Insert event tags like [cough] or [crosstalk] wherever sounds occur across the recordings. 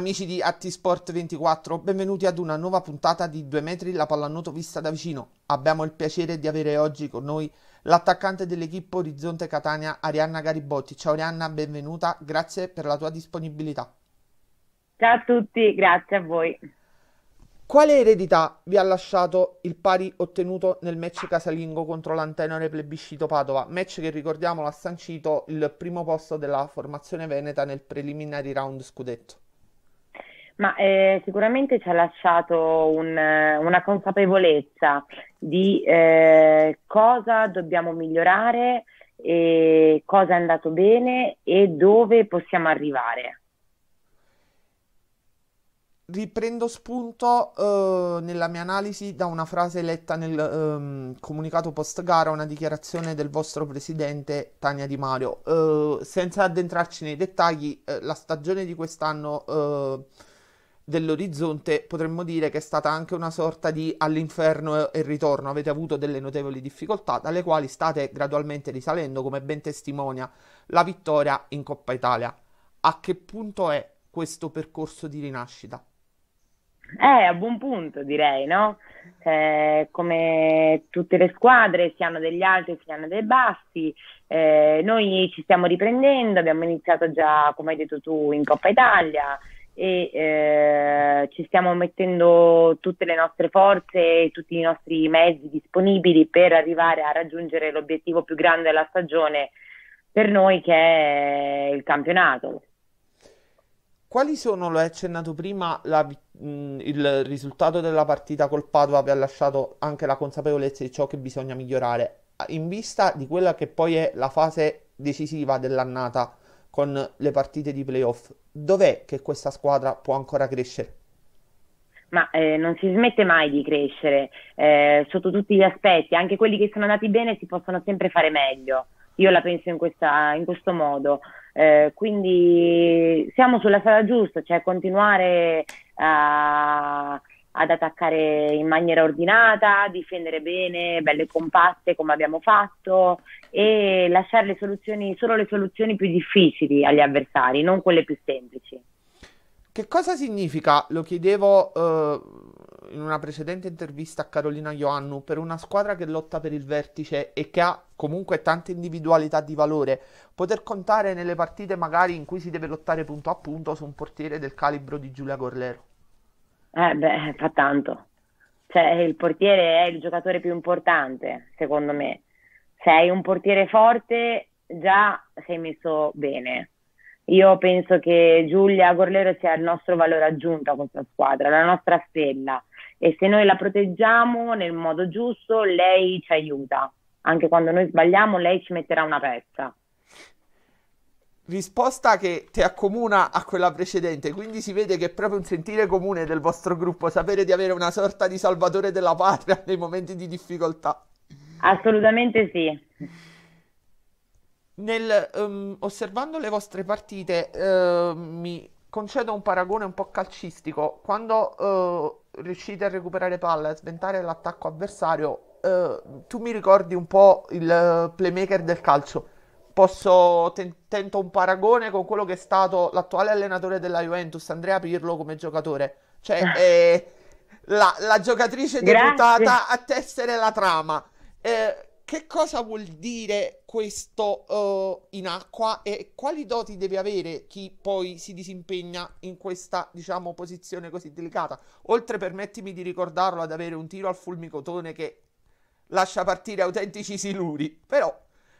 Amici di Atti Sport 24, benvenuti ad una nuova puntata di 2 metri la pallanuoto vista da vicino. Abbiamo il piacere di avere oggi con noi l'attaccante dell'equipe Orizzonte Catania, Arianna Garibotti. Ciao Arianna, benvenuta, grazie per la tua disponibilità. Ciao a tutti, grazie a voi. Quale eredità vi ha lasciato il pari ottenuto nel match casalingo contro l'Antenore Plebiscito Padova? Match che ricordiamo l'ha sancito il primo posto della formazione veneta nel preliminary round scudetto. Ma eh, sicuramente ci ha lasciato un, eh, una consapevolezza di eh, cosa dobbiamo migliorare, cosa è andato bene e dove possiamo arrivare. Riprendo spunto eh, nella mia analisi da una frase letta nel ehm, comunicato post gara, una dichiarazione del vostro presidente Tania Di Mario. Eh, senza addentrarci nei dettagli, eh, la stagione di quest'anno dell'orizzonte potremmo dire che è stata anche una sorta di all'inferno e ritorno, avete avuto delle notevoli difficoltà dalle quali state gradualmente risalendo come ben testimonia la vittoria in Coppa Italia. A che punto è questo percorso di rinascita? Eh, a buon punto direi, no? Eh, come tutte le squadre si hanno degli alti e si hanno dei bassi, eh, noi ci stiamo riprendendo, abbiamo iniziato già, come hai detto tu, in Coppa Italia, e eh, ci stiamo mettendo tutte le nostre forze e tutti i nostri mezzi disponibili per arrivare a raggiungere l'obiettivo più grande della stagione per noi che è il campionato. Quali sono, lo hai accennato prima, la, mh, il risultato della partita col Padova vi ha lasciato anche la consapevolezza di ciò che bisogna migliorare in vista di quella che poi è la fase decisiva dell'annata con le partite di playoff? dov'è che questa squadra può ancora crescere? Ma eh, non si smette mai di crescere eh, sotto tutti gli aspetti, anche quelli che sono andati bene si possono sempre fare meglio. Io la penso in, questa, in questo modo. Eh, quindi siamo sulla strada giusta, cioè continuare a, ad attaccare in maniera ordinata, difendere bene, belle compatte come abbiamo fatto e lasciare le soluzioni, solo le soluzioni più difficili agli avversari, non quelle più semplici. Che cosa significa, lo chiedevo eh, in una precedente intervista a Carolina Ioannu, per una squadra che lotta per il vertice e che ha comunque tante individualità di valore, poter contare nelle partite magari in cui si deve lottare punto a punto su un portiere del calibro di Giulia Gorlero? Eh beh, eh, fa tanto. Cioè, il portiere è il giocatore più importante, secondo me. Se hai un portiere forte, già sei messo bene. Io penso che Giulia Gorlero sia il nostro valore aggiunto a questa squadra, la nostra stella. E se noi la proteggiamo nel modo giusto, lei ci aiuta. Anche quando noi sbagliamo, lei ci metterà una pezza risposta che ti accomuna a quella precedente, quindi si vede che è proprio un sentire comune del vostro gruppo, sapere di avere una sorta di salvatore della patria [laughs] nei momenti di difficoltà. Assolutamente sì. Nel, um, osservando le vostre partite, uh, mi concedo un paragone un po' calcistico. Quando uh, riuscite a recuperare palla e a sventare l'attacco avversario, uh, tu mi ricordi un po' il eh, playmaker del calcio posso tento un paragone con quello che è stato l'attuale allenatore della Juventus, Andrea Pirlo, come giocatore. Cioè, ah. eh, la, la, giocatrice Grazie. deputata a tessere la trama. Eh, che cosa vuol dire questo uh, in acqua e quali doti deve avere chi poi si disimpegna in questa, diciamo, posizione così delicata? Oltre, permettimi di ricordarlo, ad avere un tiro al fulmicotone che lascia partire autentici siluri, però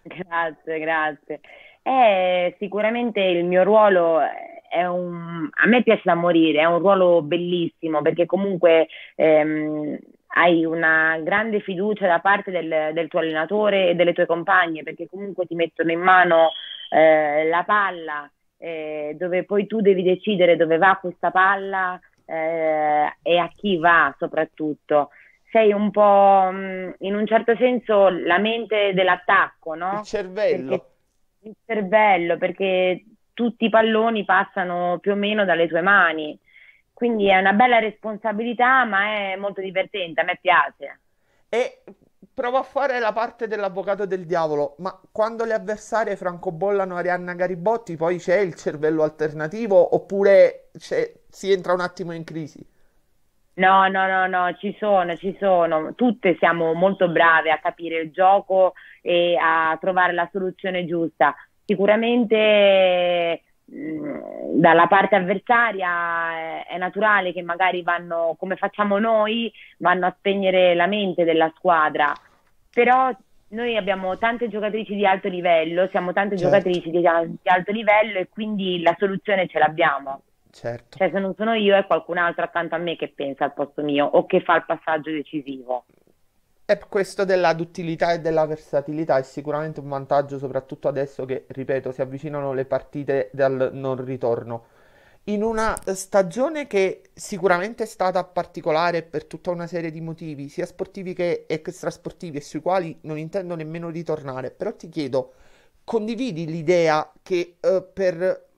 Grazie, grazie. Eh, sicuramente il mio ruolo è un, a me piace da morire, è un ruolo bellissimo perché comunque ehm, hai una grande fiducia da parte del, del, tuo allenatore e delle tue compagne perché comunque ti mettono in mano eh, la palla eh, dove poi tu devi decidere dove va questa palla eh, e a chi va soprattutto sei un po', mm, in un certo senso, la mente dell'attacco, no? Il cervello. Perché, il cervello, perché tutti i palloni passano più o meno dalle tue mani. Quindi è una bella responsabilità, ma è molto divertente, a me piace. E provo a fare la parte dell'avvocato del diavolo, ma quando le avversarie francobollano Arianna Garibotti, poi c'è il cervello alternativo oppure si entra un attimo in crisi? No, no, no, no, ci sono, ci sono. Tutte siamo molto brave a capire il gioco e a trovare la soluzione giusta. Sicuramente mm, dalla parte avversaria eh, è naturale che magari vanno, come facciamo noi, vanno a spegnere la mente della squadra, però noi abbiamo tante giocatrici di alto livello, siamo tante certo. giocatrici di, di alto livello e quindi la soluzione ce l'abbiamo. Certo. Cioè se non sono io è qualcun altro accanto a me che pensa al posto mio o che fa il passaggio decisivo. E questo della duttilità e della versatilità è sicuramente un vantaggio, soprattutto adesso che, ripeto, si avvicinano le partite dal non ritorno. In una stagione che sicuramente è stata particolare per tutta una serie di motivi, sia sportivi che extrasportivi, e sui quali non intendo nemmeno ritornare, però ti chiedo, condividi l'idea che eh, per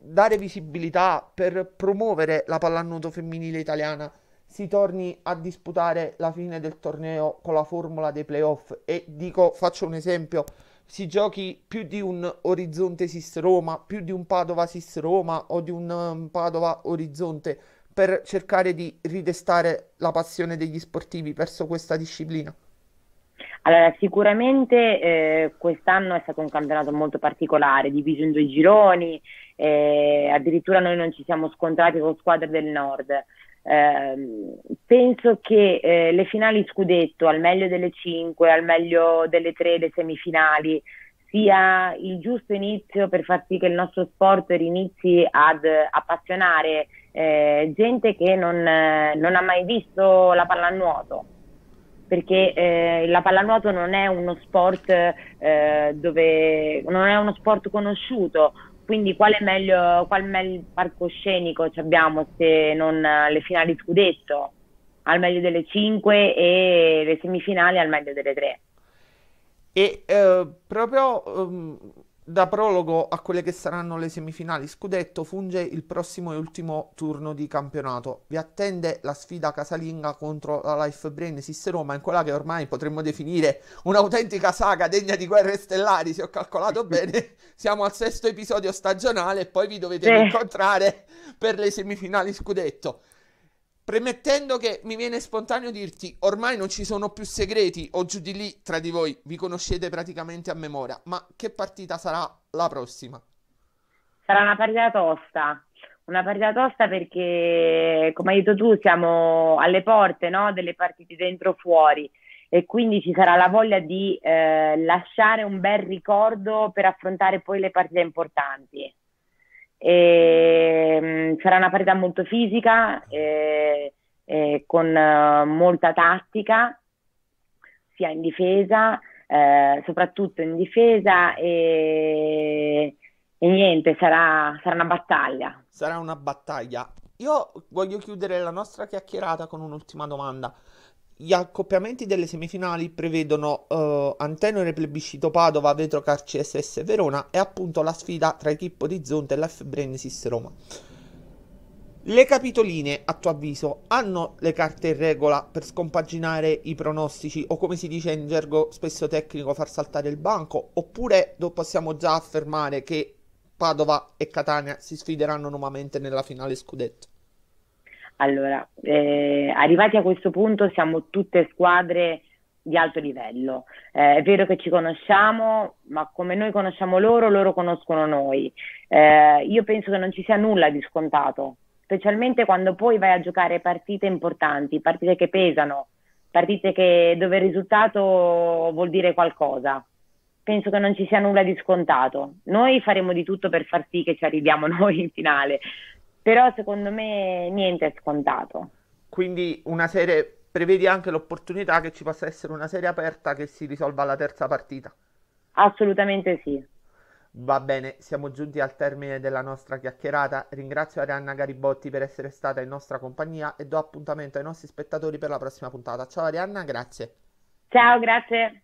dare visibilità, per promuovere la pallanuoto femminile italiana, si torni a disputare la fine del torneo con la formula dei playoff. E dico, faccio un esempio, si giochi più di un Orizzonte Sis Roma, più di un Padova Sis Roma o di un um, Padova Orizzonte per cercare di ridestare la passione degli sportivi verso questa disciplina? Allora, sicuramente eh, quest'anno è stato un campionato molto particolare, diviso in due gironi, eh, addirittura noi non ci siamo scontrati con squadre del nord. Eh, penso che eh, le finali scudetto, al meglio delle 5, al meglio delle 3, le semifinali, sia il giusto inizio per far sì che il nostro sport rinizi ad appassionare eh, gente che non, eh, non, ha mai visto la pallanuoto perché eh, la pallanuoto non è uno sport eh, dove non è uno sport conosciuto, quindi quale meglio, qual meglio palcoscenico abbiamo se non eh, le finali scudetto al meglio delle 5 e le semifinali al meglio delle 3? E eh, proprio um, da prologo a quelle che saranno le semifinali scudetto funge il prossimo e ultimo turno di campionato. Vi attende la sfida casalinga contro la Life Brain Roma in quella che ormai potremmo definire un'autentica saga degna di guerre stellari, se ho calcolato [laughs] bene. Siamo al sesto episodio stagionale e poi vi dovete eh. incontrare per le semifinali scudetto. Premettendo che mi viene spontaneo dirti, ormai non ci sono più segreti o giù di lì tra di voi, vi conoscete praticamente a memoria, ma che partita sarà la prossima? Sarà una partita tosta, una partita tosta perché, come hai detto tu, siamo alle porte no? delle partite dentro o fuori e quindi ci sarà la voglia di eh, lasciare un bel ricordo per affrontare poi le partite importanti. E, ehm, sarà una partita molto fisica, eh, eh, con eh, molta tattica, sia in difesa, eh, soprattutto in difesa e, e niente, sarà, sarà una battaglia. Sarà una battaglia. Io voglio chiudere la nostra chiacchierata con un'ultima domanda. Gli accoppiamenti delle semifinali prevedono uh, eh, Antenore Plebiscito Padova, Vetro Carci SS Verona e appunto la sfida tra Equippo di Zonta e l'F Brennsis Roma. Le capitoline, a tuo avviso, hanno le carte in regola per scompaginare i pronostici o come si dice in gergo spesso tecnico far saltare il banco? Oppure possiamo già affermare che Padova e Catania si sfideranno nuovamente nella finale scudetto? Allora, eh, arrivati a questo punto siamo tutte squadre di alto livello. Eh, è vero che ci conosciamo, ma come noi conosciamo loro, loro conoscono noi. Eh, io penso che non ci sia nulla di scontato, specialmente quando poi vai a giocare partite importanti, partite che pesano, partite che, dove il risultato vuol dire qualcosa. Penso che non ci sia nulla di scontato. Noi faremo di tutto per far sì che ci arriviamo [laughs] noi in finale, però secondo me niente è scontato. Quindi una serie, prevedi anche l'opportunità che ci possa essere una serie aperta che si risolva alla terza partita? Assolutamente sì. Va bene, siamo giunti al termine della nostra chiacchierata. Ringrazio Arianna Garibotti per essere stata in nostra compagnia e do appuntamento ai nostri spettatori per la prossima puntata. Ciao Arianna, grazie. Ciao, grazie.